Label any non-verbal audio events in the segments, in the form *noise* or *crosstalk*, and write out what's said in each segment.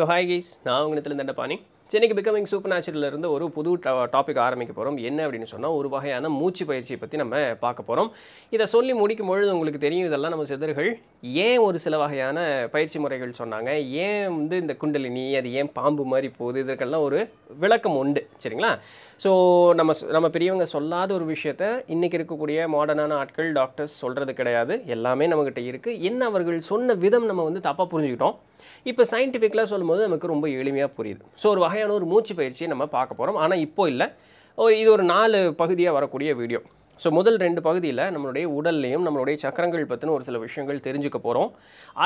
So hi guys நான் உங்கள் தண்ட பாணி சென்னைக்கு பிகமிங் சூப்பர் நேச்சுரலிருந்து ஒரு புது டாபிக் ஆரம்பிக்க போகிறோம் என்ன அப்படின்னு சொன்னால் ஒரு வகையான மூச்சு பயிற்சியை பற்றி நம்ம பார்க்க போகிறோம் இதை சொல்லி முடிக்கும் பொழுது உங்களுக்கு தெரியும் இதெல்லாம் நம்ம சிதர்கள் ஏன் ஒரு சில வகையான பயிற்சி முறைகள் சொன்னாங்க ஏன் வந்து இந்த குண்டலினி அது ஏன் பாம்பு மாதிரி போகுது இதற்கெல்லாம் ஒரு விளக்கம் உண்டு சரிங்களா ஸோ நம்ம நம்ம பெரியவங்க சொல்லாத ஒரு விஷயத்த இன்றைக்கி இருக்கக்கூடிய மாடர்னான ஆட்கள் டாக்டர்ஸ் சொல்கிறது கிடையாது எல்லாமே நம்மக்கிட்ட இருக்குது என்ன அவர்கள் சொன்ன விதம் நம்ம வந்து தப்பாக புரிஞ்சுக்கிட்டோம் இப்போ சயின்டிஃபிக்கலாக சொல்லும்போது நமக்கு ரொம்ப எளிமையாக புரியுது ஸோ ஒரு வகையான ஒரு மூச்சு பயிற்சியை நம்ம பார்க்க போகிறோம் ஆனால் இப்போ இல்லை இது ஒரு நாலு பகுதியாக வரக்கூடிய வீடியோ ஸோ முதல் ரெண்டு பகுதியில் நம்மளுடைய உடல்லையும் நம்மளுடைய சக்கரங்கள் பற்றின ஒரு சில விஷயங்கள் தெரிஞ்சுக்க போகிறோம்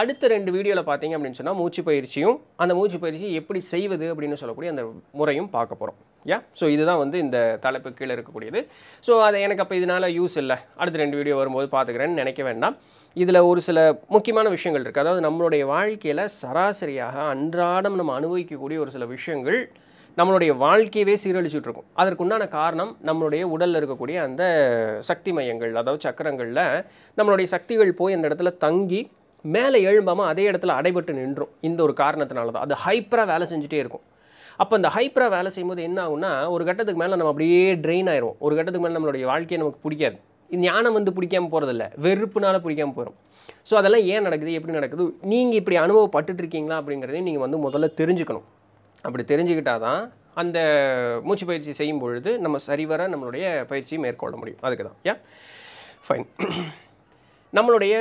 அடுத்த ரெண்டு வீடியோவில் பார்த்தீங்க அப்படின்னு சொன்னால் மூச்சு பயிற்சியும் அந்த மூச்சு பயிற்சி எப்படி செய்வது அப்படின்னு சொல்லக்கூடிய அந்த முறையும் பார்க்க போகிறோம் யா ஸோ இதுதான் வந்து இந்த தலைப்பு கீழே இருக்கக்கூடியது ஸோ அதை எனக்கு அப்போ இதனால் யூஸ் இல்லை அடுத்த ரெண்டு வீடியோ வரும்போது பார்த்துக்கிறேன்னு நினைக்க வேண்டாம் இதில் ஒரு சில முக்கியமான விஷயங்கள் இருக்குது அதாவது நம்மளுடைய வாழ்க்கையில் சராசரியாக அன்றாடம் நம்ம அனுபவிக்கக்கூடிய ஒரு சில விஷயங்கள் நம்மளுடைய வாழ்க்கையவே சீரழிச்சுட்ருக்கும் அதற்குண்டான காரணம் நம்மளுடைய உடலில் இருக்கக்கூடிய அந்த சக்தி மையங்கள் அதாவது சக்கரங்களில் நம்மளுடைய சக்திகள் போய் அந்த இடத்துல தங்கி மேலே எழும்பாமல் அதே இடத்துல அடைபட்டு நின்றும் இந்த ஒரு காரணத்தினால தான் அது ஹைப்பராக வேலை செஞ்சுட்டே இருக்கும் அப்போ அந்த ஹைப்பராக வேலை செய்யும்போது என்ன ஆகும்னா ஒரு கட்டத்துக்கு மேலே நம்ம அப்படியே ட்ரெயின் ஆகிரும் ஒரு கட்டத்துக்கு மேலே நம்மளுடைய வாழ்க்கையை நமக்கு பிடிக்காது ஞானம் வந்து பிடிக்காமல் போகிறதில்ல வெறுப்புனால பிடிக்காமல் போகிறோம் ஸோ அதெல்லாம் ஏன் நடக்குது எப்படி நடக்குது நீங்கள் இப்படி அனுபவப்பட்டுட்டு இருக்கீங்களா அப்படிங்கிறதையும் நீங்கள் வந்து முதல்ல தெரிஞ்சுக்கணும் அப்படி தெரிஞ்சுக்கிட்டால் தான் அந்த மூச்சு பயிற்சி செய்யும் பொழுது நம்ம சரிவர நம்மளுடைய பயிற்சியை மேற்கொள்ள முடியும் அதுக்கு தான் ஏன் ஃபைன் *clears throat* நம்மளுடைய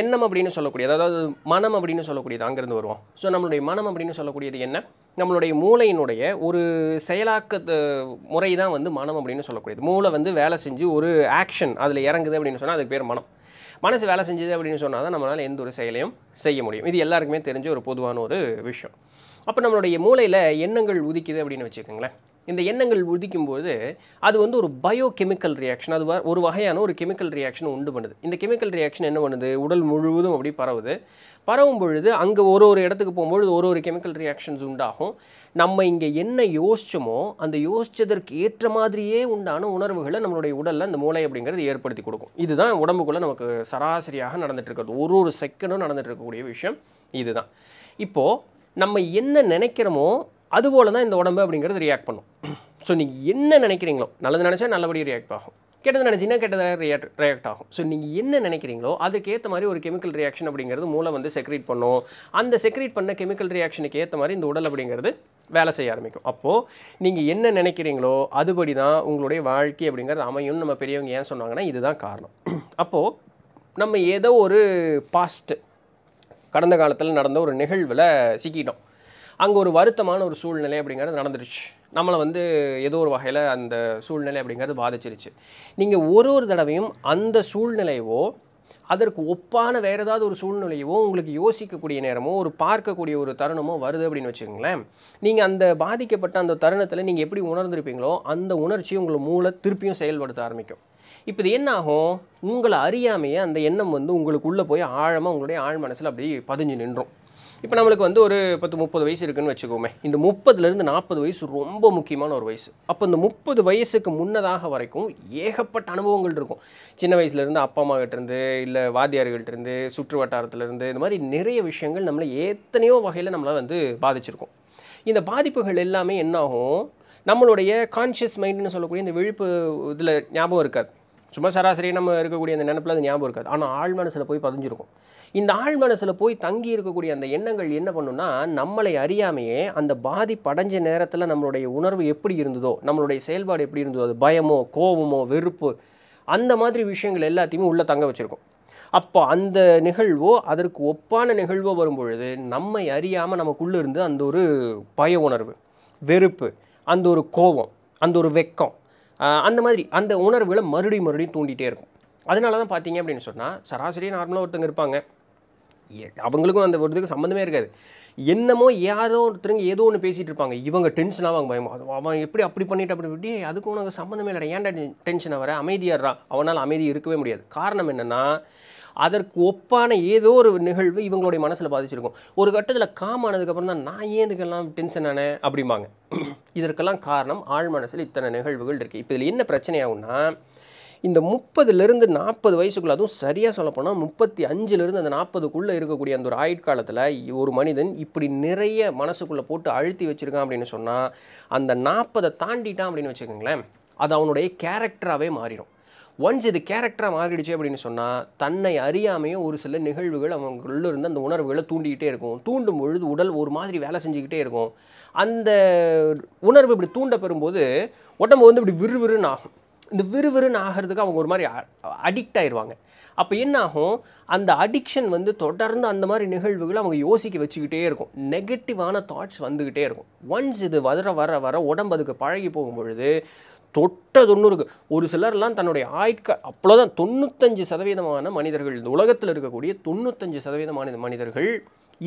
எண்ணம் அப்படின்னு சொல்லக்கூடியது அதாவது மனம் அப்படின்னு சொல்லக்கூடியது அங்கேருந்து வருவோம் ஸோ நம்மளுடைய மனம் அப்படின்னு சொல்லக்கூடியது என்ன நம்மளுடைய மூளையினுடைய ஒரு செயலாக்க முறை தான் வந்து மனம் அப்படின்னு சொல்லக்கூடியது மூளை வந்து வேலை செஞ்சு ஒரு ஆக்ஷன் அதில் இறங்குது அப்படின்னு சொன்னால் அதுக்கு பேர் மனம் மனசு வேலை செஞ்சுது அப்படின்னு சொன்னால் தான் நம்மளால் எந்த ஒரு செயலையும் செய்ய முடியும் இது எல்லாருக்குமே தெரிஞ்ச ஒரு பொதுவான ஒரு விஷயம் அப்போ நம்மளுடைய மூளையில் எண்ணங்கள் உதிக்குது அப்படின்னு வச்சுக்கோங்களேன் இந்த எண்ணங்கள் உதிக்கும் போது அது வந்து ஒரு பயோ கெமிக்கல் ரியாக்ஷன் அது ஒரு வகையான ஒரு கெமிக்கல் ரியாக்ஷன் உண்டு பண்ணுது இந்த கெமிக்கல் ரியாக்ஷன் என்ன பண்ணுது உடல் முழுவதும் அப்படி பரவுது பரவும் பொழுது அங்கே ஒரு ஒரு இடத்துக்கு போகும்பொழுது ஒரு ஒரு கெமிக்கல் ரியாக்ஷன்ஸ் உண்டாகும் நம்ம இங்கே என்ன யோசிச்சோமோ அந்த யோசித்ததற்கு ஏற்ற மாதிரியே உண்டான உணர்வுகளை நம்மளுடைய உடலில் அந்த மூளை அப்படிங்கிறது ஏற்படுத்தி கொடுக்கும் இதுதான் உடம்புக்குள்ளே நமக்கு சராசரியாக நடந்துட்டு இருக்கிறது ஒரு ஒரு செகண்டும் நடந்துட்டு இருக்கக்கூடிய விஷயம் இதுதான் இப்போது நம்ம என்ன நினைக்கிறோமோ அதுபோல் தான் இந்த உடம்பு அப்படிங்கிறது ரியாக்ட் பண்ணும் ஸோ நீங்கள் என்ன நினைக்கிறீங்களோ நல்லது நினச்சா நல்லபடியாக ரியாக்ட் ஆகும் கெட்டது நினச்சிங்கன்னா கெட்டதாக ரியாக்ட் ரியாக்ட் ஆகும் ஸோ நீங்கள் என்ன நினைக்கிறீங்களோ அதுக்கேற்ற மாதிரி ஒரு கெமிக்கல் ரியாக்ஷன் அப்படிங்கிறது மூளை வந்து செக்ரேட் பண்ணும் அந்த செக்ரேட் பண்ண கெமிக்கல் ரியாக்ஷனுக்கு ஏற்ற மாதிரி இந்த உடல் அப்படிங்கிறது வேலை செய்ய ஆரம்பிக்கும் அப்போது நீங்கள் என்ன நினைக்கிறீங்களோ அதுபடி தான் உங்களுடைய வாழ்க்கை அப்படிங்கிறது அமையும் நம்ம பெரியவங்க ஏன் சொன்னாங்கன்னா இதுதான் காரணம் அப்போது நம்ம ஏதோ ஒரு பாஸ்ட்டு கடந்த காலத்தில் நடந்த ஒரு நிகழ்வில் சிக்கிட்டோம் அங்கே ஒரு வருத்தமான ஒரு சூழ்நிலை அப்படிங்கிறது நடந்துருச்சு நம்மளை வந்து ஏதோ ஒரு வகையில் அந்த சூழ்நிலை அப்படிங்கிறது பாதிச்சிருச்சு நீங்கள் ஒரு ஒரு தடவையும் அந்த சூழ்நிலையவோ அதற்கு ஒப்பான வேறு ஏதாவது ஒரு சூழ்நிலையவோ உங்களுக்கு யோசிக்கக்கூடிய நேரமோ ஒரு பார்க்கக்கூடிய ஒரு தருணமோ வருது அப்படின்னு வச்சுக்கோங்களேன் நீங்கள் அந்த பாதிக்கப்பட்ட அந்த தருணத்தில் நீங்கள் எப்படி உணர்ந்திருப்பீங்களோ அந்த உணர்ச்சி உங்களை மூளை திருப்பியும் செயல்படுத்த ஆரம்பிக்கும் இப்போ இது என்ன ஆகும் உங்களை அறியாமையே அந்த எண்ணம் வந்து உங்களுக்குள்ளே போய் ஆழமாக உங்களுடைய ஆழ் மனசில் அப்படியே பதிஞ்சு நின்றோம் இப்போ நம்மளுக்கு வந்து ஒரு பத்து முப்பது வயசு இருக்குன்னு வச்சுக்கோமே இந்த முப்பதுலேருந்து நாற்பது வயசு ரொம்ப முக்கியமான ஒரு வயசு அப்போ இந்த முப்பது வயசுக்கு முன்னதாக வரைக்கும் ஏகப்பட்ட அனுபவங்கள் இருக்கும் சின்ன வயசுலேருந்து அப்பா அம்மாகிட்டேருந்து இல்லை வாத்தியார்கள்ட்டேருந்து சுற்று வட்டாரத்துலேருந்து இந்த மாதிரி நிறைய விஷயங்கள் நம்மளை எத்தனையோ வகையில் நம்மளை வந்து பாதிச்சிருக்கோம் இந்த பாதிப்புகள் எல்லாமே என்னாகும் நம்மளுடைய கான்ஷியஸ் மைண்டுன்னு சொல்லக்கூடிய இந்த விழிப்பு இதில் ஞாபகம் இருக்காது சும்மா சராசரி நம்ம இருக்கக்கூடிய அந்த நினப்பில் அது ஞாபகம் இருக்காது ஆனால் ஆள் மனசில் போய் பதிஞ்சிருக்கும் இந்த ஆழ் மனசில் போய் தங்கி இருக்கக்கூடிய அந்த எண்ணங்கள் என்ன பண்ணுன்னா நம்மளை அறியாமையே அந்த பாதி படைஞ்ச நேரத்தில் நம்மளுடைய உணர்வு எப்படி இருந்ததோ நம்மளுடைய செயல்பாடு எப்படி இருந்ததோ அது பயமோ கோபமோ வெறுப்பு அந்த மாதிரி விஷயங்கள் எல்லாத்தையுமே உள்ளே தங்க வச்சுருக்கோம் அப்போ அந்த நிகழ்வோ அதற்கு ஒப்பான நிகழ்வோ வரும்பொழுது நம்மை அறியாமல் நமக்குள்ளே இருந்து அந்த ஒரு பய உணர்வு வெறுப்பு அந்த ஒரு கோபம் அந்த ஒரு வெக்கம் அந்த மாதிரி அந்த உணர்வுகளை மறுபடியும் மறுபடியும் தூண்டிகிட்டே இருக்கும் அதனால தான் பார்த்தீங்க அப்படின்னு சொன்னால் சராசரி நார்மலாக ஒருத்தங்க இருப்பாங்க அவங்களுக்கும் அந்த ஒரு இதுக்கு சம்மந்தமே இருக்காது என்னமோ யாரோ ஒருத்தருங்க ஏதோ ஒன்று பேசிகிட்டு இருப்பாங்க இவங்க டென்ஷன் ஆவாங்க பயமா அவன் எப்படி அப்படி பண்ணிட்டு அப்படி இப்படி அதுக்கும் உனக்கு சம்மந்தமே இல்லை ஏன்டா டென்ஷனை வர அமைதியாகறான் அவனால் அமைதி இருக்கவே முடியாது காரணம் என்னென்னா அதற்கு ஒப்பான ஏதோ ஒரு நிகழ்வு இவங்களுடைய மனசில் பாதிச்சிருக்கும் ஒரு கட்டத்தில் காம் ஆனதுக்கப்புறம் தான் நான் ஏன் இதுக்கெல்லாம் டென்ஷன் ஆனே அப்படிம்பாங்க *clears throat* இதற்கெல்லாம் காரணம் ஆழ் மனசில் இத்தனை நிகழ்வுகள் இருக்குது இப்போ இதில் என்ன பிரச்சனையாகும்னா இந்த முப்பதுலேருந்து நாற்பது வயசுக்குள்ள அதுவும் சரியாக சொல்லப்போனால் முப்பத்தி அஞ்சுலேருந்து அந்த நாற்பதுக்குள்ளே இருக்கக்கூடிய அந்த ஒரு ஆயுட்காலத்தில் ஒரு மனிதன் இப்படி நிறைய மனசுக்குள்ளே போட்டு அழுத்தி வச்சுருக்கான் அப்படின்னு சொன்னால் அந்த நாற்பதை தாண்டிட்டான் அப்படின்னு வச்சுக்கோங்களேன் அது அவனுடைய கேரக்டராகவே மாறிடும் ஒன்ஸ் இது கேரக்டராக மாறிடுச்சு அப்படின்னு சொன்னால் தன்னை அறியாமையும் ஒரு சில நிகழ்வுகள் அவங்களுக்குள்ள இருந்து அந்த உணர்வுகளை தூண்டிக்கிட்டே இருக்கும் தூண்டும் பொழுது உடல் ஒரு மாதிரி வேலை செஞ்சுக்கிட்டே இருக்கும் அந்த உணர்வு இப்படி தூண்ட பெறும்போது உடம்பு வந்து இப்படி விறுவிறுன்னு ஆகும் இந்த விறுவிறுன்னு ஆகிறதுக்கு அவங்க ஒரு மாதிரி அடிக்ட் ஆயிடுவாங்க அப்போ என்ன ஆகும் அந்த அடிக்ஷன் வந்து தொடர்ந்து அந்த மாதிரி நிகழ்வுகளை அவங்க யோசிக்க வச்சுக்கிட்டே இருக்கும் நெகட்டிவான தாட்ஸ் வந்துக்கிட்டே இருக்கும் ஒன்ஸ் இது வர வர வர உடம்பு அதுக்கு பழகி போகும்பொழுது தொட்ட தொண்ணூறுக்கு ஒரு சிலர்லாம் தன்னுடைய ஆயுட்கள் அப்போதான் தொண்ணூத்தஞ்சு சதவீதமான மனிதர்கள் இந்த உலகத்தில் இருக்கக்கூடிய தொண்ணூத்தஞ்சு சதவீதமான மனிதர்கள்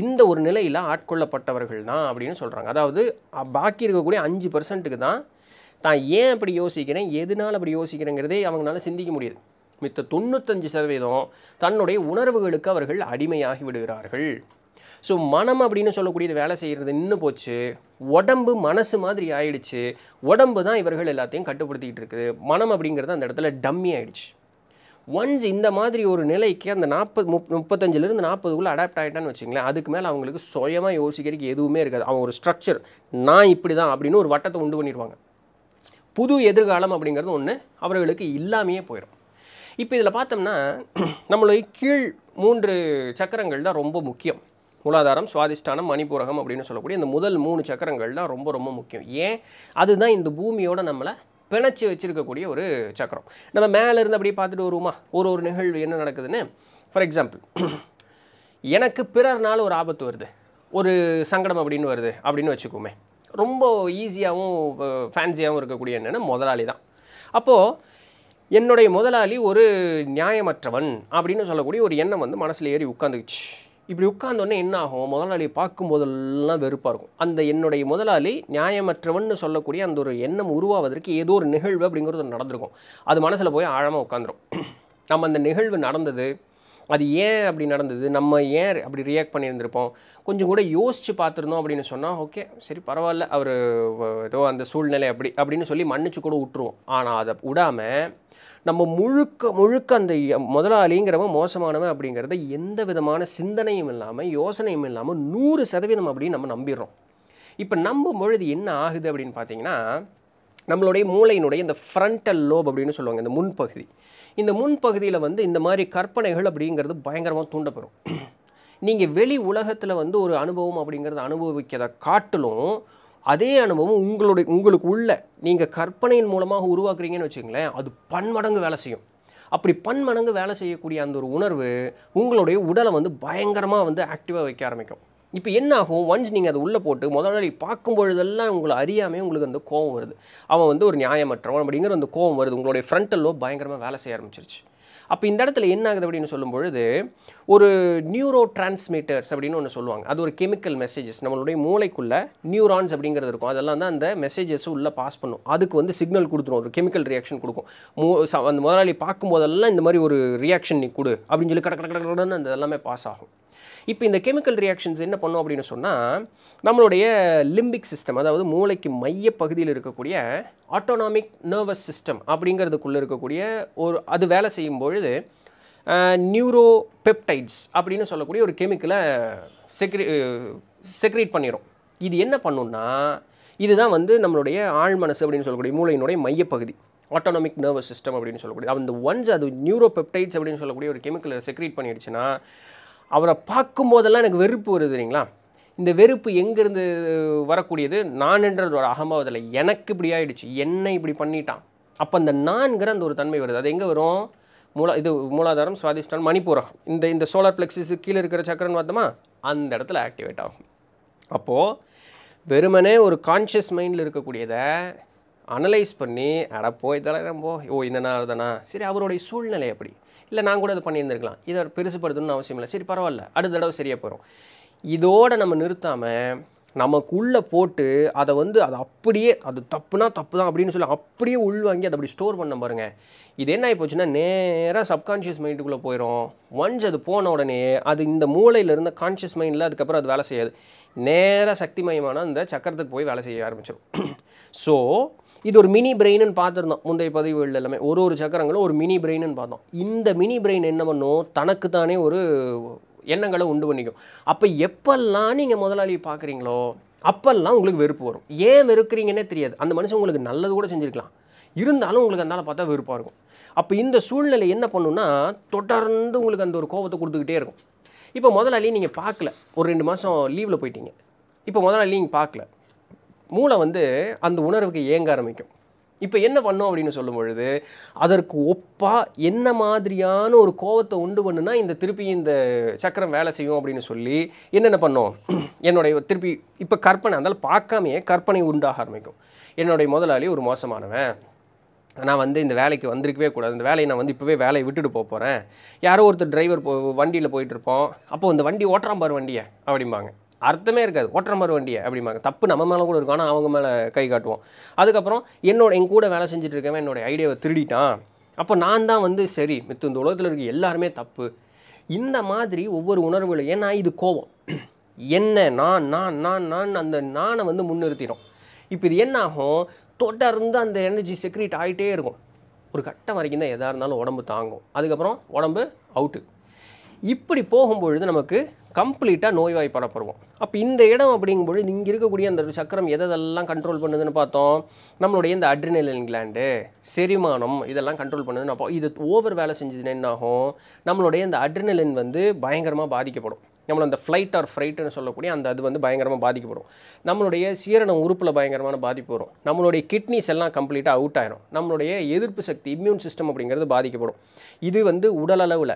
இந்த ஒரு நிலையில் ஆட்கொள்ளப்பட்டவர்கள் தான் அப்படின்னு சொல்கிறாங்க அதாவது பாக்கி இருக்கக்கூடிய அஞ்சு பர்சன்ட்டுக்கு தான் தான் ஏன் அப்படி யோசிக்கிறேன் எதனால் அப்படி யோசிக்கிறேங்கிறதே அவங்களால சிந்திக்க முடியாது மித்த தொண்ணூத்தஞ்சு சதவீதம் தன்னுடைய உணர்வுகளுக்கு அவர்கள் அடிமையாகி விடுகிறார்கள் ஸோ மனம் அப்படின்னு சொல்லக்கூடியது வேலை செய்கிறது நின்று போச்சு உடம்பு மனசு மாதிரி ஆயிடுச்சு உடம்பு தான் இவர்கள் எல்லாத்தையும் கட்டுப்படுத்திக்கிட்டு இருக்குது மனம் அப்படிங்கிறது அந்த இடத்துல டம்மி ஆயிடுச்சு ஒன்ஸ் இந்த மாதிரி ஒரு நிலைக்கு அந்த நாற்பது முப் முப்பத்தஞ்சிலிருந்து நாற்பதுக்குள்ளே அடாப்ட் ஆகிட்டான்னு வச்சுங்களேன் அதுக்கு மேலே அவங்களுக்கு சுயமாக யோசிக்கிறதுக்கு எதுவுமே இருக்காது அவன் ஒரு ஸ்ட்ரக்சர் நான் இப்படி தான் அப்படின்னு ஒரு வட்டத்தை உண்டு பண்ணிடுவாங்க புது எதிர்காலம் அப்படிங்கிறது ஒன்று அவர்களுக்கு இல்லாமையே போயிடும் இப்போ இதில் பார்த்தோம்னா நம்மளுடைய கீழ் மூன்று சக்கரங்கள் தான் ரொம்ப முக்கியம் மூலாதாரம் சுவாதிஷ்டானம் மணிபுரகம் அப்படின்னு சொல்லக்கூடிய இந்த முதல் மூணு சக்கரங்கள் தான் ரொம்ப ரொம்ப முக்கியம் ஏன் அதுதான் இந்த பூமியோட நம்மளை பிணைச்சி வச்சுருக்கக்கூடிய ஒரு சக்கரம் நம்ம மேலே இருந்து அப்படியே பார்த்துட்டு வருவோமா ஒரு ஒரு நிகழ்வு என்ன நடக்குதுன்னு ஃபார் எக்ஸாம்பிள் எனக்கு பிறர்னால ஒரு ஆபத்து வருது ஒரு சங்கடம் அப்படின்னு வருது அப்படின்னு வச்சுக்கோமே ரொம்ப ஈஸியாகவும் ஃபேன்சியாகவும் இருக்கக்கூடிய என்னென்னா முதலாளி தான் அப்போது என்னுடைய முதலாளி ஒரு நியாயமற்றவன் அப்படின்னு சொல்லக்கூடிய ஒரு எண்ணம் வந்து மனசில் ஏறி உட்காந்துக்குச்சு இப்படி உட்காந்தோடனே என்ன ஆகும் முதலாளியை பார்க்கும்போதெல்லாம் வெறுப்பாக இருக்கும் அந்த என்னுடைய முதலாளி நியாயமற்றவன் சொல்லக்கூடிய அந்த ஒரு எண்ணம் உருவாவதற்கு ஏதோ ஒரு நிகழ்வு அப்படிங்கிறது நடந்திருக்கும் அது மனசில் போய் ஆழமாக உட்காந்துரும் நம்ம அந்த நிகழ்வு நடந்தது அது ஏன் அப்படி நடந்தது நம்ம ஏன் அப்படி ரியாக்ட் பண்ணியிருந்திருப்போம் கொஞ்சம் கூட யோசித்து பார்த்துருந்தோம் அப்படின்னு சொன்னால் ஓகே சரி பரவாயில்ல அவர் ஏதோ அந்த சூழ்நிலை அப்படி அப்படின்னு சொல்லி மன்னிச்சு கூட விட்டுருவோம் ஆனால் அதை விடாமல் நம்ம முழுக்க முழுக்க அந்த முதலாளிங்கிறவன் மோசமானவன் அப்படிங்கிறத எந்த விதமான சிந்தனையும் இல்லாமல் யோசனையும் இல்லாமல் நூறு சதவீதம் அப்படின்னு நம்ம நம்பிடுறோம் இப்போ நம்பும் பொழுது என்ன ஆகுது அப்படின்னு பார்த்தீங்கன்னா நம்மளுடைய மூளையினுடைய இந்த ஃப்ரண்டல் லோப் அப்படின்னு சொல்லுவாங்க இந்த முன்பகுதி இந்த முன்பகுதியில் வந்து இந்த மாதிரி கற்பனைகள் அப்படிங்கிறது பயங்கரமாக தூண்டப்பெறும் நீங்கள் வெளி உலகத்தில் வந்து ஒரு அனுபவம் அப்படிங்கிறத அனுபவிக்கிறத காட்டிலும் அதே அனுபவம் உங்களுடைய உங்களுக்கு உள்ள நீங்கள் கற்பனையின் மூலமாக உருவாக்குறீங்கன்னு வச்சுங்களேன் அது பன்மடங்கு வேலை செய்யும் அப்படி பன்மடங்கு வேலை செய்யக்கூடிய அந்த ஒரு உணர்வு உங்களுடைய உடலை வந்து பயங்கரமாக வந்து ஆக்டிவாக வைக்க ஆரம்பிக்கும் இப்போ என்ன ஆகும் ஒன்ஸ் நீங்கள் அதை உள்ளே போட்டு முதலாளி பார்க்கும் பொழுதெல்லாம் உங்களை அறியாமே உங்களுக்கு அந்த கோவம் வருது அவன் வந்து ஒரு நியாயமற்றவன் அப்படிங்கிற அந்த கோவம் வருது உங்களுடைய ஃப்ரண்ட்டல்லோ பயங்கரமாக வேலை செய்ய ஆரம்பிச்சிருச்சு அப்போ இந்த இடத்துல என்ன ஆகுது அப்படின்னு சொல்லும்பொழுது ஒரு நியூரோ டிரான்ஸ்மிட்டர்ஸ் அப்படின்னு ஒன்று சொல்லுவாங்க அது ஒரு கெமிக்கல் மெசேஜஸ் நம்மளுடைய மூளைக்குள்ள நியூரான்ஸ் அப்படிங்கிறது இருக்கும் அதெல்லாம் தான் அந்த மெசேஜஸ் உள்ளே பாஸ் பண்ணும் அதுக்கு வந்து சிக்னல் கொடுத்துரும் ஒரு கெமிக்கல் ரியாக்ஷன் கொடுக்கும் மூ அந்த முதலாளி பார்க்கும்போதெல்லாம் இந்த மாதிரி ஒரு ரியாக்ஷன் நீ கொடு அப்படின்னு சொல்லி கடற்கடன்னு அந்த எல்லாமே பாஸ் ஆகும் இப்போ இந்த கெமிக்கல் ரியாக்ஷன்ஸ் என்ன பண்ணும் அப்படின்னு சொன்னால் நம்மளுடைய லிம்பிக் சிஸ்டம் அதாவது மூளைக்கு மைய பகுதியில் இருக்கக்கூடிய ஆட்டோனாமிக் நர்வஸ் சிஸ்டம் அப்படிங்கிறதுக்குள்ளே இருக்கக்கூடிய ஒரு அது வேலை செய்யும் பொழுது நியூரோ பெப்டைட்ஸ் அப்படின்னு சொல்லக்கூடிய ஒரு கெமிக்கலை செக்ரி செக்ரேட் பண்ணிடும் இது என்ன பண்ணுன்னா இதுதான் வந்து நம்மளுடைய மனசு அப்படின்னு சொல்லக்கூடிய மூளையினுடைய மையப்பகுதி ஆட்டோனாமிக் நர்வஸ் சிஸ்டம் அப்படின்னு சொல்லக்கூடிய அந்த ஒன்ஸ் அது நியூரோ பெப்டைட்ஸ் அப்படின்னு சொல்லக்கூடிய ஒரு கெமிக்கலை செக்ரேட் பண்ணிடுச்சுன்னா அவரை பார்க்கும்போதெல்லாம் எனக்கு வெறுப்பு வருது இல்லைங்களா இந்த வெறுப்பு எங்கேருந்து வரக்கூடியது நான் என்றது ஒரு அகமாவதில்லை எனக்கு இப்படி ஆகிடுச்சு என்னை இப்படி பண்ணிட்டான் அப்போ அந்த நான்கிற அந்த ஒரு தன்மை வருது அது எங்கே வரும் மூலா இது மூலாதாரம் சுவாதிஷ்டம் மணிப்பூரகம் இந்த இந்த சோலார் பிளெக்ஸஸு கீழே இருக்கிற சக்கரம் பார்த்தோமா அந்த இடத்துல ஆக்டிவேட் ஆகும் அப்போது வெறுமனே ஒரு கான்ஷியஸ் மைண்டில் இருக்கக்கூடியதை அனலைஸ் பண்ணி அட போய் தலை போ ஓ என்னென்ன தானா சரி அவருடைய சூழ்நிலை அப்படி இல்லை நான் கூட அதை பண்ணியிருந்திருக்கலாம் இதை பெருசுப்படுத்தணும்னு அவசியம் இல்லை சரி பரவாயில்ல அடுத்த தடவை சரியாக போகிறோம் இதோடு நம்ம நிறுத்தாமல் நமக்குள்ளே போட்டு அதை வந்து அதை அப்படியே அது தப்புனா தப்பு தான் அப்படின்னு சொல்லி அப்படியே உள்வாங்கி அதை அப்படி ஸ்டோர் பண்ண பாருங்கள் இது என்ன ஆகி போச்சுன்னா நேராக சப்கான்ஷியஸ் மைண்டுக்குள்ளே போயிடும் ஒன்ஸ் அது போன உடனே அது இந்த மூளையிலிருந்து இருந்த கான்ஷியஸ் மைண்டில் அதுக்கப்புறம் அது வேலை செய்யாது நேராக சக்தி மயமான அந்த சக்கரத்துக்கு போய் வேலை செய்ய ஆரம்பிச்சிடும் ஸோ *clears throat* இது ஒரு மினி பிரெயின்னு பார்த்துருந்தோம் முந்தைய பதிவுகள் எல்லாமே ஒரு ஒரு சக்கரங்களும் ஒரு மினி பிரெயின்னு பார்த்தோம் இந்த மினி பிரெயின் என்ன பண்ணும் தனக்கு தானே ஒரு எண்ணங்களை உண்டு பண்ணிக்கும் அப்போ எப்பெல்லாம் நீங்கள் முதலாளியை பார்க்குறீங்களோ அப்பெல்லாம் உங்களுக்கு வெறுப்பு வரும் ஏன் வெறுக்கிறீங்கன்னே தெரியாது அந்த மனுஷன் உங்களுக்கு நல்லது கூட செஞ்சுருக்கலாம் இருந்தாலும் உங்களுக்கு அதனால் பார்த்தா வெறுப்பாக இருக்கும் அப்போ இந்த சூழ்நிலை என்ன பண்ணுன்னா தொடர்ந்து உங்களுக்கு அந்த ஒரு கோபத்தை கொடுத்துக்கிட்டே இருக்கும் இப்போ முதலாளி நீங்கள் பார்க்கல ஒரு ரெண்டு மாதம் லீவில் போயிட்டீங்க இப்போ முதலாளி நீங்கள் பார்க்கல மூளை வந்து அந்த உணர்வுக்கு ஏங்க ஆரம்பிக்கும் இப்போ என்ன பண்ணோம் அப்படின்னு சொல்லும் பொழுது அதற்கு ஒப்பாக என்ன மாதிரியான ஒரு கோவத்தை உண்டு பண்ணுனா இந்த திருப்பி இந்த சக்கரம் வேலை செய்யும் அப்படின்னு சொல்லி என்னென்ன பண்ணோம் என்னுடைய திருப்பி இப்போ கற்பனை அதனால் பார்க்காமையே கற்பனை உண்டாக ஆரம்பிக்கும் என்னுடைய முதலாளி ஒரு மோசமானவன் நான் வந்து இந்த வேலைக்கு வந்திருக்கவே கூடாது இந்த வேலையை நான் வந்து இப்போவே வேலையை விட்டுட்டு போக போகிறேன் யாரோ ஒருத்தர் டிரைவர் போ வண்டியில் போயிட்டுருப்போம் அப்போது இந்த வண்டி ஓட்டுறான் பாரு வண்டியை அப்படிம்பாங்க அர்த்தமே இருக்காது ஓட்டுற மாதிரி வண்டியை அப்படிமாங்க தப்பு நம்ம மேலே கூட இருக்கும் ஆனால் அவங்க மேலே கை காட்டுவோம் அதுக்கப்புறம் என்னோட என் கூட வேலை செஞ்சுட்டு இருக்கவன் என்னோட ஐடியாவை திருடிட்டான் அப்போ நான் தான் வந்து சரி மித்து இந்த உலகத்தில் இருக்க எல்லாருமே தப்பு இந்த மாதிரி ஒவ்வொரு உணர்வுகளும் ஏன்னா இது கோபம் என்ன நான் நான் நான் நான் அந்த நானை வந்து முன்னிறுத்திடும் இப்போ இது என்ன ஆகும் தொடர்ந்து அந்த எனர்ஜி செக்ரீட் ஆகிட்டே இருக்கும் ஒரு கட்டம் வரைக்கும் தான் எதாக இருந்தாலும் உடம்பு தாங்கும் அதுக்கப்புறம் உடம்பு அவுட்டு இப்படி போகும்பொழுது நமக்கு கம்ப்ளீட்டாக நோய்வாய்ப்படப்படுவோம் அப்போ இந்த இடம் அப்படிங்கும்பொழுது இங்கே இருக்கக்கூடிய அந்த சக்கரம் எதெல்லாம் கண்ட்ரோல் பண்ணுதுன்னு பார்த்தோம் நம்மளுடைய இந்த அட்ரினலின் கிளாண்டு செரிமானம் இதெல்லாம் கண்ட்ரோல் பண்ணுதுன்னு அப்போ இது ஓவர் வேலை செஞ்சதுன்னு என்னாகும் நம்மளுடைய இந்த அட்ரினலின் வந்து பயங்கரமாக பாதிக்கப்படும் நம்மளை அந்த ஃப்ளைட் ஆர் ஃப்ரைட்டுன்னு சொல்லக்கூடிய அந்த அது வந்து பயங்கரமாக பாதிக்கப்படும் நம்மளுடைய சீரண உறுப்பில் பயங்கரமான பாதிப்பு வரும் நம்மளுடைய கிட்னிஸ் எல்லாம் கம்ப்ளீட்டாக அவுட் ஆயிரும் நம்மளுடைய எதிர்ப்பு சக்தி இம்யூன் சிஸ்டம் அப்படிங்கிறது பாதிக்கப்படும் இது வந்து உடல் அளவில்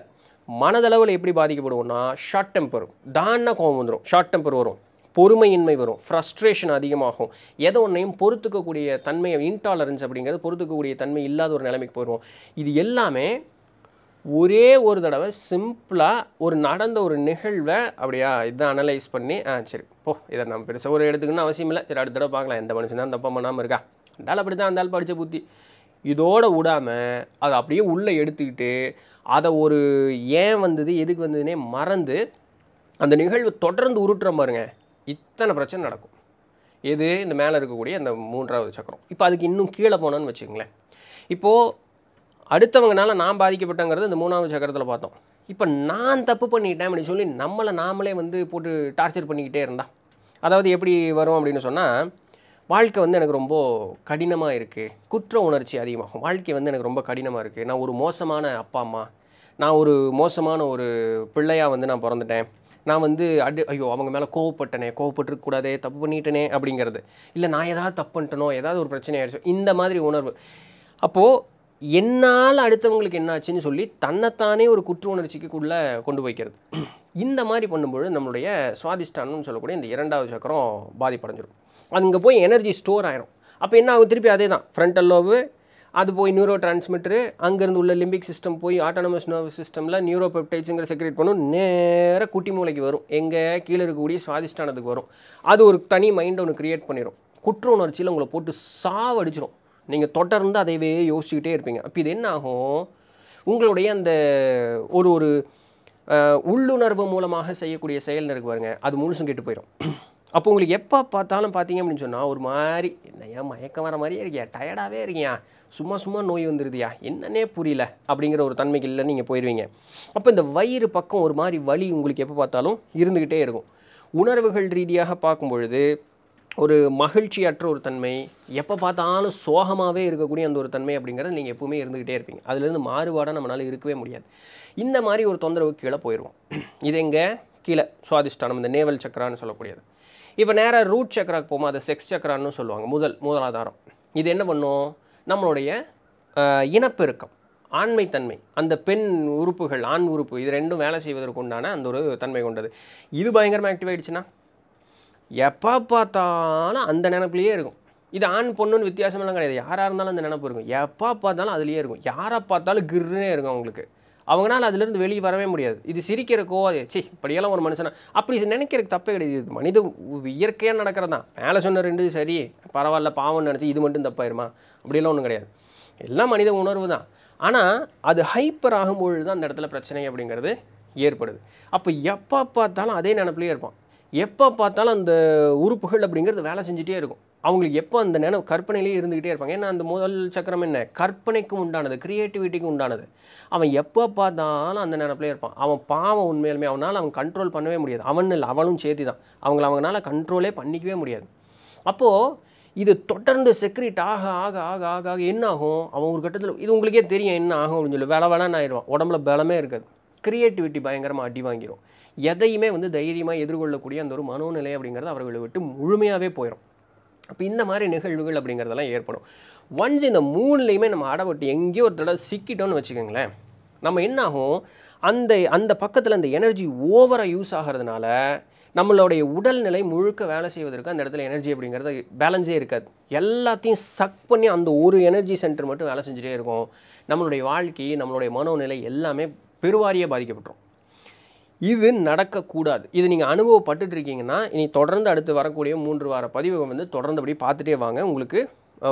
மனதளவில் எப்படி பாதிக்கப்படுவோம்னா ஷார்ட் டெம்பர் தான கோபம் வந்துடும் ஷார்ட் டெம்பர் வரும் பொறுமையின்மை வரும் ஃப்ரஸ்ட்ரேஷன் அதிகமாகும் எதை ஒன்றையும் பொறுத்துக்கக்கூடிய தன்மையை இன்டாலரன்ஸ் அப்படிங்கிறது பொறுத்துக்கக்கூடிய தன்மை இல்லாத ஒரு நிலைமைக்கு போயிடுவோம் இது எல்லாமே ஒரே ஒரு தடவை சிம்பிளாக ஒரு நடந்த ஒரு நிகழ்வை அப்படியா இதான் அனலைஸ் பண்ணி ஆ சரி போ இதை நம்ம பெருசாக ஒரு எடுத்துக்கணும்னு அவசியம் இல்லை சரி அடுத்த தடவை பார்க்கலாம் எந்த மனுஷன் தான் தப்பாமல் இருக்கா இருந்தாலும் அப்படி தான் அந்த ஆள் படித்த புத்தி இதோடு விடாமல் அதை அப்படியே உள்ளே எடுத்துக்கிட்டு அதை ஒரு ஏன் வந்தது எதுக்கு வந்ததுன்னே மறந்து அந்த நிகழ்வு தொடர்ந்து உருட்டுற பாருங்க இத்தனை பிரச்சனை நடக்கும் எது இந்த மேலே இருக்கக்கூடிய அந்த மூன்றாவது சக்கரம் இப்போ அதுக்கு இன்னும் கீழே போனோன்னு வச்சுக்கோங்களேன் இப்போது அடுத்தவங்கனால நான் பாதிக்கப்பட்டேங்கிறது இந்த மூணாவது சக்கரத்தில் பார்த்தோம் இப்போ நான் தப்பு பண்ணிட்டேன் அப்படின்னு சொல்லி நம்மளை நாமளே வந்து போட்டு டார்ச்சர் பண்ணிக்கிட்டே இருந்தால் அதாவது எப்படி வரும் அப்படின்னு சொன்னால் வாழ்க்கை வந்து எனக்கு ரொம்ப கடினமாக இருக்குது குற்ற உணர்ச்சி அதிகமாகும் வாழ்க்கை வந்து எனக்கு ரொம்ப கடினமாக இருக்குது நான் ஒரு மோசமான அப்பா அம்மா நான் ஒரு மோசமான ஒரு பிள்ளையாக வந்து நான் பிறந்துட்டேன் நான் வந்து அடி ஐயோ அவங்க மேலே கோவப்பட்டனே கோவப்பட்டுருக்கக்கூடாதே தப்பு பண்ணிட்டனே அப்படிங்கிறது இல்லை நான் ஏதாவது தப்பு பண்ணிட்டனோ ஏதாவது ஒரு பிரச்சனை ஆயிடுச்சோ இந்த மாதிரி உணர்வு அப்போது என்னால் அடுத்தவங்களுக்கு என்னாச்சுன்னு சொல்லி தன்னைத்தானே ஒரு குற்ற உணர்ச்சிக்குள்ளே கொண்டு போய்க்கிறது இந்த மாதிரி பண்ணும்பொழுது நம்மளுடைய சுவாதிஷ்டானம்னு சொல்லக்கூடிய இந்த இரண்டாவது சக்கரம் பாதிப்படைஞ்சிடும் அங்கே போய் எனர்ஜி ஸ்டோர் ஆயிரும் அப்போ என்ன ஆகும் திருப்பி அதே தான் ஃப்ரண்டல் லோவு அது போய் நியூரோ டிரான்ஸ்மிட்டரு அங்கேருந்து உள்ள லிம்பிக் சிஸ்டம் போய் ஆட்டோனமஸ் நர்வ் சிஸ்டமில் நியூரோ பெப்டைட்ஸுங்கிற செக்ரேட் பண்ணும் நேராக குட்டி மூளைக்கு வரும் எங்கே கீழே இருக்கக்கூடிய சுவாதிஷ்டானதுக்கு வரும் அது ஒரு தனி மைண்ட் ஒன்று க்ரியேட் பண்ணிடும் குற்ற உணர்ச்சியில் உங்களை போட்டு சாவடிச்சிடும் நீங்கள் தொடர்ந்து அதைவே யோசிச்சுக்கிட்டே இருப்பீங்க அப்போ இது என்ன ஆகும் உங்களுடைய அந்த ஒரு ஒரு உள்ளுணர்வு மூலமாக செய்யக்கூடிய செயல் இருக்கு பாருங்க அது முழுசும் கெட்டு போயிடும் அப்போ உங்களுக்கு எப்போ பார்த்தாலும் பார்த்தீங்க அப்படின்னு சொன்னால் ஒரு மாதிரி ஏன் மயக்கம் வர மாதிரியே இருக்கியா டயர்டாகவே இருக்கியா சும்மா சும்மா நோய் வந்துடுதியா என்னன்னே புரியல அப்படிங்கிற ஒரு தன்மைக்கு இல்லை நீங்கள் போயிடுவீங்க அப்போ இந்த வயிறு பக்கம் ஒரு மாதிரி வலி உங்களுக்கு எப்போ பார்த்தாலும் இருந்துக்கிட்டே இருக்கும் உணர்வுகள் ரீதியாக பார்க்கும் பொழுது ஒரு மகிழ்ச்சியற்ற ஒரு தன்மை எப்போ பார்த்தாலும் சோகமாகவே இருக்கக்கூடிய அந்த ஒரு தன்மை அப்படிங்கிறது நீங்கள் எப்பவுமே இருந்துக்கிட்டே இருப்பீங்க அதுலேருந்து மாறுபாடாக நம்மளால் இருக்கவே முடியாது இந்த மாதிரி ஒரு தொந்தரவு கீழே போயிடுவோம் இது எங்கே கீழே சுவாதிஷ்டானம் இந்த நேவல் சக்கரான்னு சொல்லக்கூடியது இப்போ நேராக ரூட் சக்கராக்கு போகும் அது செக்ஸ் சக்கரான்னு சொல்லுவாங்க முதல் முதலாதாரம் இது என்ன பண்ணும் நம்மளுடைய இனப்பெருக்கம் ஆண்மைத்தன்மை அந்த பெண் உறுப்புகள் ஆண் உறுப்பு இது ரெண்டும் வேலை செய்வதற்கு உண்டான அந்த ஒரு தன்மை கொண்டது இது பயங்கரமாக ஆக்டிவ் ஆகிடுச்சுன்னா எப்போ பார்த்தாலும் அந்த நினப்புலையே இருக்கும் இது ஆண் பொண்ணுன்னு வித்தியாசமெல்லாம் கிடையாது யாராக இருந்தாலும் அந்த நினப்பு இருக்கும் எப்போ பார்த்தாலும் அதுலேயே இருக்கும் யாரை பார்த்தாலும் கிர்னே இருக்கும் அவங்களுக்கு அவங்களால அதுலேருந்து வெளியே வரவே முடியாது இது சிரிக்கிறக்கோ அது சி இப்படியெல்லாம் ஒரு மனுஷனா அப்படி நினைக்கிறதுக்கு தப்பே கிடையாது இது மனித இயற்கையாக நடக்கிறது தான் மேலே சொன்ன ரெண்டு சரி பரவாயில்ல பாவம்னு நினச்சி இது மட்டும் தப்பாயிருமா அப்படியெல்லாம் ஒன்றும் கிடையாது எல்லாம் மனித உணர்வு தான் ஆனால் அது ஹைப்பர் ஆகும்பொழுது தான் அந்த இடத்துல பிரச்சனை அப்படிங்கிறது ஏற்படுது அப்போ எப்போ பார்த்தாலும் அதே நினப்பிலே இருப்பான் எப்போ பார்த்தாலும் அந்த உறுப்புகள் அப்படிங்கிறது வேலை செஞ்சுட்டே இருக்கும் அவங்களுக்கு எப்போ அந்த நினைவு கற்பனையிலே இருந்துக்கிட்டே இருப்பாங்க ஏன்னா அந்த முதல் சக்கரம் என்ன கற்பனைக்கும் உண்டானது க்ரியேட்டிவிட்டிக்கும் உண்டானது அவன் எப்போ பார்த்தாலும் அந்த நினப்பிலே இருப்பான் அவன் பாவம் உண்மையிலுமே அவனால் அவன் கண்ட்ரோல் பண்ணவே முடியாது அவன் இல்லை அவளும் சேர்த்து தான் அவங்கள அவங்களால கண்ட்ரோலே பண்ணிக்கவே முடியாது அப்போது இது தொடர்ந்து செக்ரிட் ஆக ஆக ஆக ஆக ஆக என்ன ஆகும் அவன் ஒரு கட்டத்தில் இது உங்களுக்கே தெரியும் என்ன ஆகும் அப்படின்னு சொல்லி வேலை வேலைன்னு ஆயிடுவான் உடம்புல பலமே இருக்காது க்ரியேட்டிவிட்டி பயங்கரமாக அடி வாங்கிடும் எதையுமே வந்து தைரியமாக எதிர்கொள்ளக்கூடிய அந்த ஒரு மனோநிலை அப்படிங்கிறது அவர்களை விட்டு முழுமையாகவே போயிடும் அப்போ இந்த மாதிரி நிகழ்வுகள் அப்படிங்கிறதெல்லாம் ஏற்படும் ஒன்ஸ் இந்த மூணுலேயுமே நம்ம அடப்பட்டு எங்கேயோ ஒரு தடவை சிக்கிட்டோன்னு வச்சுக்கோங்களேன் நம்ம என்னாகும் அந்த அந்த பக்கத்தில் அந்த எனர்ஜி ஓவராக யூஸ் ஆகிறதுனால நம்மளுடைய உடல்நிலை முழுக்க வேலை செய்வதற்கு அந்த இடத்துல எனர்ஜி அப்படிங்கிறது பேலன்ஸே இருக்காது எல்லாத்தையும் சக் பண்ணி அந்த ஒரு எனர்ஜி சென்டர் மட்டும் வேலை செஞ்சுட்டே இருக்கும் நம்மளுடைய வாழ்க்கை நம்மளுடைய மனோநிலை எல்லாமே பெருவாரியாக பாதிக்கப்பட்டுரும் இது நடக்கக்கூடாது இது நீங்கள் அனுபவப்பட்டுட்டு இருக்கீங்கன்னா இனி தொடர்ந்து அடுத்து வரக்கூடிய மூன்று வார பதிவை வந்து தொடர்ந்து அப்படி பார்த்துட்டே வாங்க உங்களுக்கு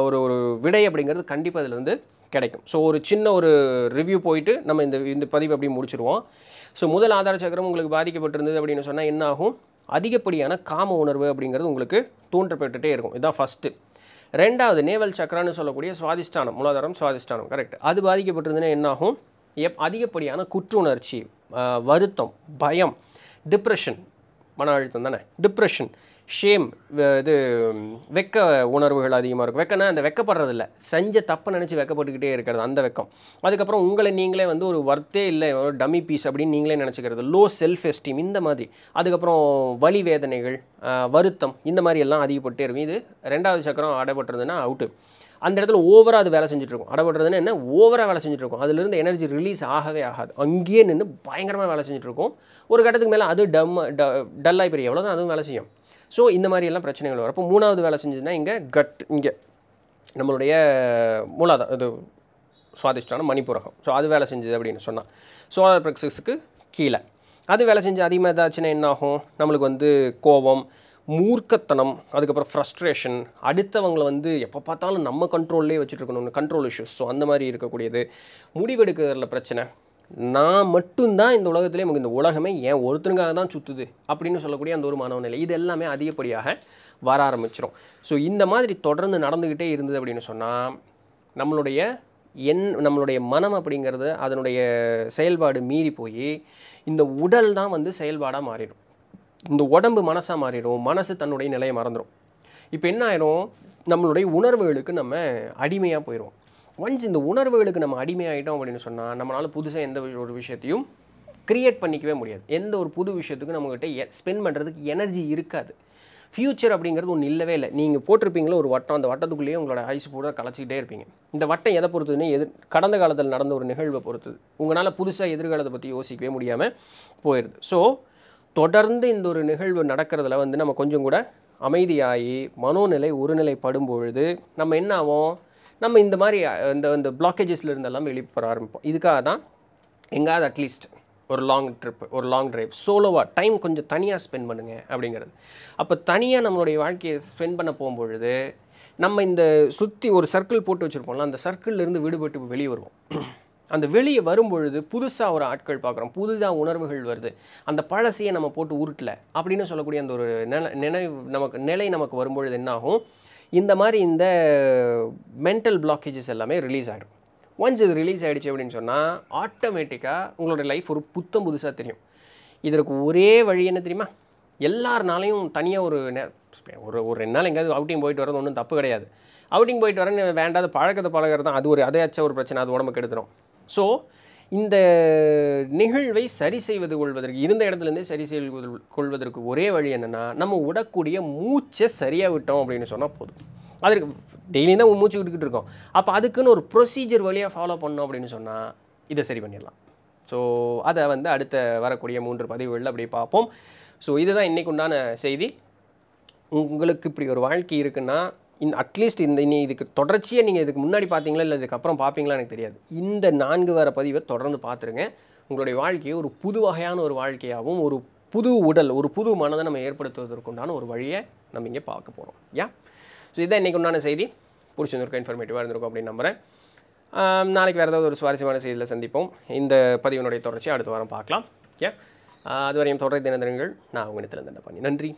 ஒரு ஒரு விடை அப்படிங்கிறது கண்டிப்பாக அதில் வந்து கிடைக்கும் ஸோ ஒரு சின்ன ஒரு ரிவ்யூ போயிட்டு நம்ம இந்த இந்த பதிவு அப்படி முடிச்சுருவோம் ஸோ முதல் ஆதார சக்கரம் உங்களுக்கு பாதிக்கப்பட்டிருந்தது அப்படின்னு சொன்னால் என்ன ஆகும் அதிகப்படியான காம உணர்வு அப்படிங்கிறது உங்களுக்கு தூண்டப்பட்டுகிட்டே இருக்கும் இதுதான் ஃபஸ்ட்டு ரெண்டாவது நேவல் சக்கரான்னு சொல்லக்கூடிய சுவாதிஷ்டானம் மூலாதாரம் சுவாதிஷ்டானம் கரெக்ட் அது பாதிக்கப்பட்டிருந்ததுன்னா என்னாகும் எப் அதிகப்படியான குற்றுணர்ச்சி வருத்தம் பயம் டிப்ரெஷன் மன அழுத்தம் தானே டிப்ரெஷன் ஷேம் இது வெக்க உணர்வுகள் அதிகமாக இருக்கும் வெக்கனா அந்த வெக்கப்படுறதில்ல செஞ்ச தப்பை நினச்சி வெக்கப்பட்டுக்கிட்டே இருக்கிறது அந்த வெக்கம் அதுக்கப்புறம் உங்களை நீங்களே வந்து ஒரு ஒர்த்தே இல்லை ஒரு டம்மி பீஸ் அப்படின்னு நீங்களே நினச்சிக்கிறது லோ செல்ஃப் எஸ்டீம் இந்த மாதிரி அதுக்கப்புறம் வலி வேதனைகள் வருத்தம் இந்த மாதிரி எல்லாம் அதிகப்பட்டே இருக்கும் இது ரெண்டாவது சக்கரம் அடைபட்டுறதுன்னா அவுட்டு அந்த இடத்துல ஓவராக அது வேலை செஞ்சுட்ருக்கும் அடப்படுறதுன்னு என்ன ஓவராக வேலை செஞ்சுட்ருக்கும் அதுலேருந்து எனர்ஜி ரிலீஸ் ஆகவே ஆகாது அங்கேயே நின்று பயங்கரமாக வேலை செஞ்சுட்ருக்கும் ஒரு கட்டத்துக்கு மேலே அது டம் ட டல்லாகி பெரிய எவ்வளோ தான் அதுவும் வேலை செய்யும் ஸோ இந்த மாதிரியெல்லாம் பிரச்சனைகள் வரும் அப்போ மூணாவது வேலை செஞ்சதுன்னா இங்கே கட் இங்கே நம்மளுடைய மூலாதாரம் இது சுவாதிஷ்டான மணிப்புரகம் ஸோ அது வேலை செஞ்சது அப்படின்னு சொன்னால் சோலார் பிளக்ஸஸுக்கு கீழே அது வேலை செஞ்சு அதிகமாக ஏதாச்சுன்னா என்ன ஆகும் நம்மளுக்கு வந்து கோபம் மூர்க்கத்தனம் அதுக்கப்புறம் ஃப்ரஸ்ட்ரேஷன் அடுத்தவங்களை வந்து எப்போ பார்த்தாலும் நம்ம கண்ட்ரோல்லே வச்சுட்டு கண்ட்ரோல் இஷ்யூஸ் ஸோ அந்த மாதிரி இருக்கக்கூடியது முடிவெடுக்கிறதுல பிரச்சனை நான் மட்டும்தான் இந்த உலகத்திலே நமக்கு இந்த உலகமே ஏன் ஒருத்தனுக்காக தான் சுற்றுது அப்படின்னு சொல்லக்கூடிய அந்த ஒரு மனநிலை இது எல்லாமே அதிகப்படியாக வர ஆரம்பிச்சிடும் ஸோ இந்த மாதிரி தொடர்ந்து நடந்துக்கிட்டே இருந்தது அப்படின்னு சொன்னால் நம்மளுடைய என் நம்மளுடைய மனம் அப்படிங்கிறது அதனுடைய செயல்பாடு மீறி போய் இந்த உடல் தான் வந்து செயல்பாடாக மாறிடும் இந்த உடம்பு மனசாக மாறிடும் மனசு தன்னுடைய நிலையை மறந்துடும் இப்போ என்ன ஆயிரும் நம்மளுடைய உணர்வுகளுக்கு நம்ம அடிமையாக போயிடுவோம் ஒன்ஸ் இந்த உணர்வுகளுக்கு நம்ம அடிமையாகிட்டோம் அப்படின்னு சொன்னால் நம்மளால் புதுசாக எந்த ஒரு விஷயத்தையும் க்ரியேட் பண்ணிக்கவே முடியாது எந்த ஒரு புது விஷயத்துக்கும் நம்மக்கிட்ட ஸ்பெண்ட் பண்ணுறதுக்கு எனர்ஜி இருக்காது ஃப்யூச்சர் அப்படிங்கிறது ஒன்று இல்லவே இல்லை நீங்கள் போட்டிருப்பீங்களோ ஒரு வட்டம் அந்த வட்டத்துக்குள்ளேயே உங்களோட ஐஸ் பூரா கலைச்சிக்கிட்டே இருப்பீங்க இந்த வட்டம் எதை பொறுத்ததுன்னா எதிர் கடந்த காலத்தில் நடந்த ஒரு நிகழ்வை பொறுத்தது உங்களால் புதுசாக எதிர்காலத்தை பற்றி யோசிக்கவே முடியாமல் போயிடுது ஸோ தொடர்ந்து இந்த ஒரு நிகழ்வு நடக்கிறதுல வந்து நம்ம கொஞ்சம் கூட அமைதியாகி மனோநிலை ஒருநிலைப்படும் பொழுது நம்ம என்ன ஆகும் நம்ம இந்த மாதிரி இந்த இந்த பிளாக்கேஜஸில் இருந்தெல்லாம் வெளிப்பட ஆரம்பிப்போம் இதுக்காக தான் எங்காவது அட்லீஸ்ட் ஒரு லாங் ட்ரிப் ஒரு லாங் ட்ரைவ் சோலோவாக டைம் கொஞ்சம் தனியாக ஸ்பெண்ட் பண்ணுங்கள் அப்படிங்கிறது அப்போ தனியாக நம்மளுடைய வாழ்க்கையை ஸ்பெண்ட் பண்ண போகும்பொழுது நம்ம இந்த சுற்றி ஒரு சர்க்கிள் போட்டு வச்சுருப்போம்ல அந்த சர்க்கிள்லேருந்து விடுபட்டு வெளியே வருவோம் அந்த வெளியே வரும்பொழுது புதுசாக ஒரு ஆட்கள் பார்க்குறோம் புதுதாக உணர்வுகள் வருது அந்த பழசையை நம்ம போட்டு உருட்டல அப்படின்னு சொல்லக்கூடிய அந்த ஒரு நில நினைவு நமக்கு நிலை நமக்கு வரும்பொழுது என்னாகும் இந்த மாதிரி இந்த மென்டல் பிளாக்கேஜஸ் எல்லாமே ரிலீஸ் ஆகிடும் ஒன்ஸ் இது ரிலீஸ் ஆகிடுச்சு அப்படின்னு சொன்னால் ஆட்டோமேட்டிக்காக உங்களோட லைஃப் ஒரு புத்தம் புதுசாக தெரியும் இதற்கு ஒரே வழி என்ன தெரியுமா எல்லாருனாலையும் தனியாக ஒரு நே ஒரு ஒரு ரெண்டு நாள் எங்கேயாவது அவுட்டிங் போயிட்டு வரது ஒன்றும் தப்பு கிடையாது அவுட்டிங் போயிட்டு வரேன்னு வேண்டாத பழக்கத்தை பழகிறது தான் அது ஒரு அதையாச்சும் ஒரு பிரச்சனை அது உடம்புக்கு எடுத்துடும் ஸோ இந்த நிகழ்வை சரி செய்வது கொள்வதற்கு இருந்த இடத்துலேருந்தே சரி செய்வது கொள்வதற்கு ஒரே வழி என்னென்னா நம்ம விடக்கூடிய மூச்சை சரியாக விட்டோம் அப்படின்னு சொன்னால் போதும் அதற்கு டெய்லியும் தான் மூச்சு விட்டுக்கிட்டு இருக்கோம் அப்போ அதுக்குன்னு ஒரு ப்ரொசீஜர் வழியாக ஃபாலோ பண்ணோம் அப்படின்னு சொன்னால் இதை சரி பண்ணிடலாம் ஸோ அதை வந்து அடுத்த வரக்கூடிய மூன்று பதிவுகளில் அப்படி பார்ப்போம் ஸோ இதுதான் இன்றைக்கு உண்டான செய்தி உங்களுக்கு இப்படி ஒரு வாழ்க்கை இருக்குன்னா இன் அட்லீஸ்ட் இந்த இனி இதுக்கு தொடர்ச்சியாக நீங்கள் இதுக்கு முன்னாடி பார்த்தீங்களா இல்லை இதுக்கப்புறம் பார்ப்பீங்களா எனக்கு தெரியாது இந்த நான்கு வார பதிவை தொடர்ந்து பார்த்துருங்க உங்களுடைய வாழ்க்கையை ஒரு புது வகையான ஒரு வாழ்க்கையாகவும் ஒரு புது உடல் ஒரு புது மனதை நம்ம ஏற்படுத்துவதற்குண்டான ஒரு வழியை நம்ம இங்கே பார்க்க போகிறோம் யா ஸோ இதான் இன்றைக்கு உண்டான செய்தி பிடிச்சிருந்திருக்கும் இன்ஃபர்மேட்டிவாக இருந்திருக்கும் அப்படின்னு நம்புகிறேன் நாளைக்கு வேறு ஏதாவது ஒரு சுவாரஸ்யமான செய்தியில் சந்திப்போம் இந்த பதிவினுடைய தொடர்ச்சி அடுத்த வாரம் பார்க்கலாம் யா அதுவரையும் தொடர் தினங்கள் நான் உங்கள் இடத்துல பண்ணி நன்றி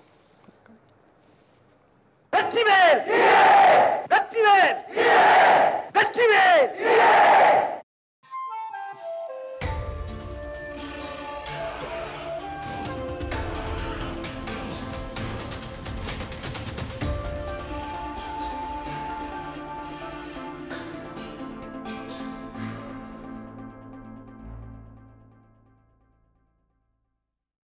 Hepsi mi? Evet.